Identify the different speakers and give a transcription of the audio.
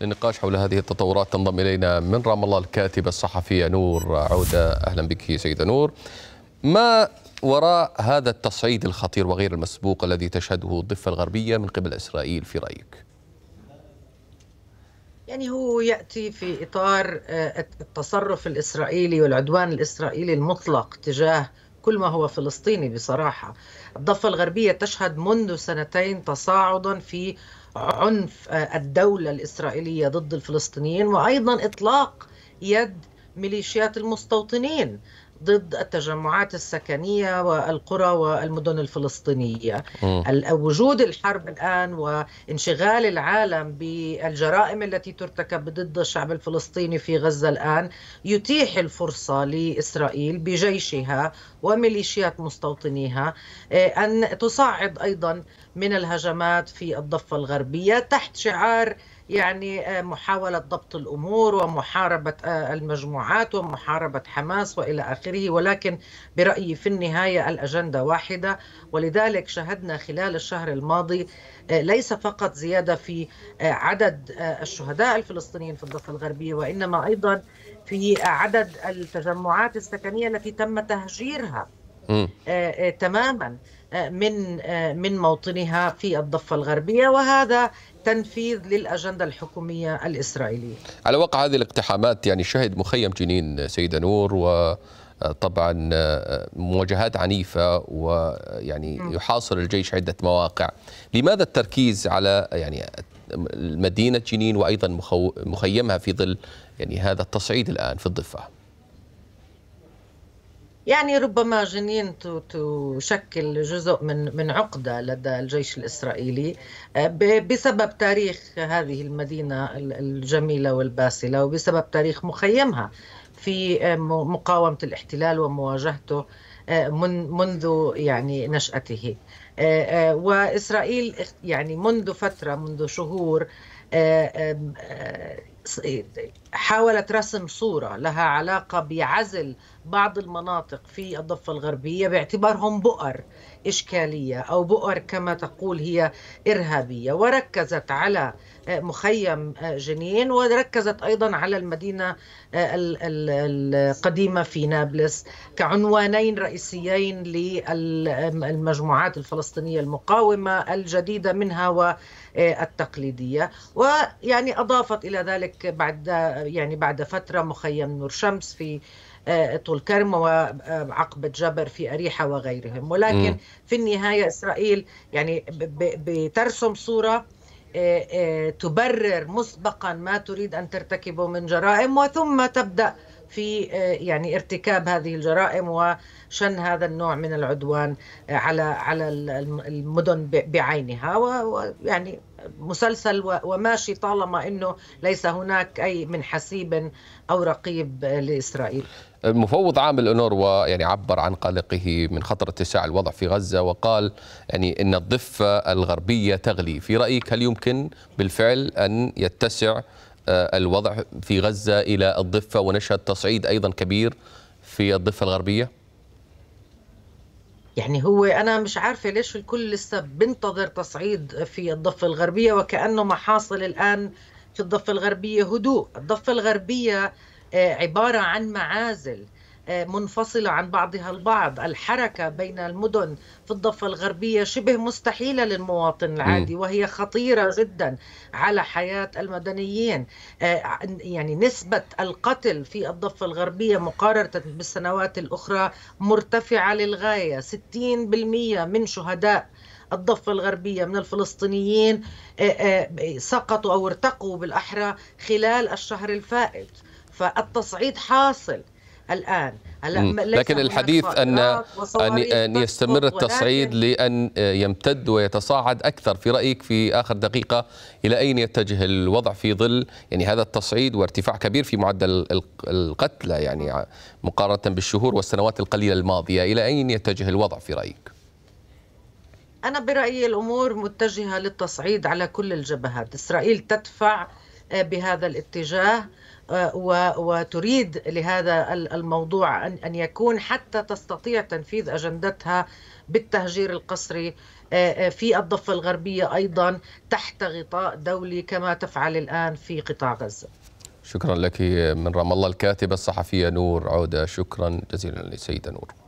Speaker 1: للنقاش حول هذه التطورات تنضم إلينا من رام الله الكاتبة الصحفية نور عودة أهلا بك سيدة نور ما وراء هذا التصعيد الخطير وغير المسبوق الذي تشهده الضفة الغربية من قبل إسرائيل في رأيك؟
Speaker 2: يعني هو ياتي في اطار آه، التصرف الاسرائيلي والعدوان الاسرائيلي المطلق تجاه كل ما هو فلسطيني بصراحه. الضفه الغربيه تشهد منذ سنتين تصاعدا في عنف الدولة الإسرائيلية ضد الفلسطينيين وأيضا إطلاق يد ميليشيات المستوطنين ضد التجمعات السكنية والقرى والمدن الفلسطينية وجود الحرب الآن وانشغال العالم بالجرائم التي ترتكب ضد الشعب الفلسطيني في غزة الآن يتيح الفرصة لإسرائيل بجيشها وميليشيات مستوطنيها إيه، أن تصعد أيضا من الهجمات في الضفة الغربية تحت شعار يعني آه، محاولة ضبط الأمور ومحاربة آه، المجموعات ومحاربة حماس وإلى آخره ولكن برأيي في النهاية الأجندة واحدة ولذلك شهدنا خلال الشهر الماضي آه، ليس فقط زيادة في عدد الشهداء الفلسطينيين في الضفة الغربية وإنما أيضا في عدد التجمعات السكنية التي تم تهجيرها تماما من آه، من موطنها في الضفة الغربية وهذا تنفيذ للأجندة الحكومية الإسرائيلية
Speaker 1: على وقع هذه الاقتحامات يعني شهد مخيم جنين سيدة نور و طبعا آه، مواجهات عنيفة ويعني يحاصر الجيش عدة مواقع لماذا التركيز على يعني مدينة جنين وأيضا مخيمها في ظل يعني هذا التصعيد الآن في الضفة
Speaker 2: يعني ربما جنين تشكل جزء من من عقده لدى الجيش الاسرائيلي آه، بسبب تاريخ هذه المدينه الجميله والباسله وبسبب تاريخ مخيمها في آه، مقاومه الاحتلال ومواجهته آه، منذ يعني نشاته واسرائيل يعني منذ فتره منذ شهور حاولت رسم صورة لها علاقة بعزل بعض المناطق في الضفة الغربية باعتبارهم بؤر إشكالية أو بؤر كما تقول هي إرهابية وركزت على مخيم جنين وركزت أيضا على المدينة القديمة في نابلس كعنوانين رئيسيين للمجموعات الفلسطينية المقاومة الجديدة منها والتقليدية ويعني أضافت إلى ذلك ذلك بعد يعني بعد فترة مخيم نور شمس في آه، طول كرم وعقبة جبر في أريحة وغيرهم ولكن م. في النهاية إسرائيل يعني بترسم صورة آه، آه، تبرر مسبقا ما تريد أن ترتكبه من جرائم وثم تبدأ في آه، يعني ارتكاب هذه الجرائم وشن هذا النوع من العدوان آه، على على المدن بعينها ويعني مسلسل وماشي طالما انه ليس هناك اي من حسيب او رقيب لاسرائيل.
Speaker 1: مفوض عام الأونروا يعني عبر عن قلقه من خطر اتساع الوضع في غزة وقال يعني أن الضفة الغربية تغلي في رأيك هل يمكن بالفعل أن يتسع آه، الوضع في غزة إلى الضفة ونشهد تصعيد أيضا كبير في الضفة الغربية؟
Speaker 2: يعني هو انا مش عارفه ليش الكل لسه بنتظر تصعيد في الضفه الغربيه وكانه ما حاصل الان في الضفه الغربيه هدوء، الضفه الغربيه آه، عباره عن معازل منفصلة عن بعضها البعض الحركة بين المدن في الضفة الغربية شبه مستحيلة للمواطن العادي وهي خطيرة جدا على حياة المدنيين آه، يعني نسبة القتل في الضفة الغربية مقارنة بالسنوات الأخرى مرتفعة للغاية 60% من شهداء الضفة الغربية من الفلسطينيين آه، آه، سقطوا أو ارتقوا بالأحرى خلال الشهر الفائت فالتصعيد حاصل الان هلا لكن الحديث ان ان يستمر التصعيد
Speaker 1: لان يمتد ويتصاعد اكثر في رايك في اخر دقيقه الى اين يتجه الوضع في ظل يعني هذا التصعيد وارتفاع كبير في معدل القتلى يعني مقارنه بالشهور والسنوات القليله الماضيه الى اين يتجه الوضع في رايك؟
Speaker 2: انا برايي الامور متجهه للتصعيد على كل الجبهات، اسرائيل تدفع بهذا الاتجاه آه، وتريد لهذا الموضوع ان يكون حتى تستطيع تنفيذ اجندتها بالتهجير القسري آه، آه، في الضفه الغربيه ايضا تحت غطاء دولي كما تفعل الان في قطاع غزه.
Speaker 1: شكرا لك من رام الله الكاتبه الصحفيه نور عوده شكرا جزيلا لسيده نور.